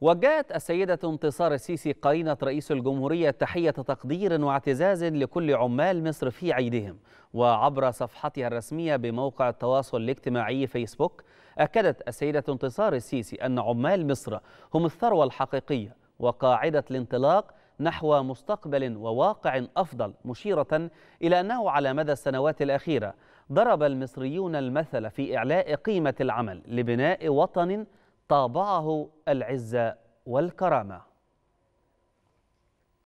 وجهت السيدة انتصار السيسي قرينة رئيس الجمهورية تحية تقدير واعتزاز لكل عمال مصر في عيدهم وعبر صفحتها الرسمية بموقع التواصل الاجتماعي فيسبوك أكدت السيدة انتصار السيسي أن عمال مصر هم الثروة الحقيقية وقاعدة الانطلاق نحو مستقبل وواقع أفضل مشيرة إلى أنه على مدى السنوات الأخيرة ضرب المصريون المثل في إعلاء قيمة العمل لبناء وطن طابعه العزة والكرامة